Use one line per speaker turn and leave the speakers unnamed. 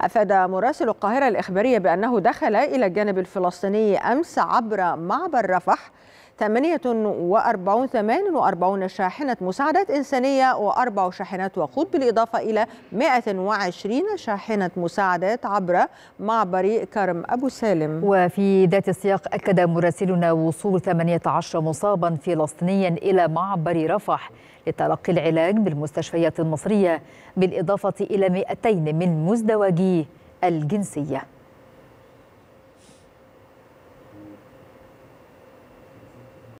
أفاد مراسل القاهرة الإخبارية بأنه دخل إلى الجانب الفلسطيني أمس عبر معبر رفح 48 48 شاحنة مساعدات انسانيه وأربع شاحنات وقود بالإضافة إلى 120 شاحنة مساعدات عبر معبر كرم أبو سالم وفي ذات السياق أكد
مراسلنا وصول 18 مصابا فلسطينيا إلى معبر رفح لتلقي العلاج بالمستشفيات المصرية بالإضافة إلى 200 من مزدوجي الجنسيه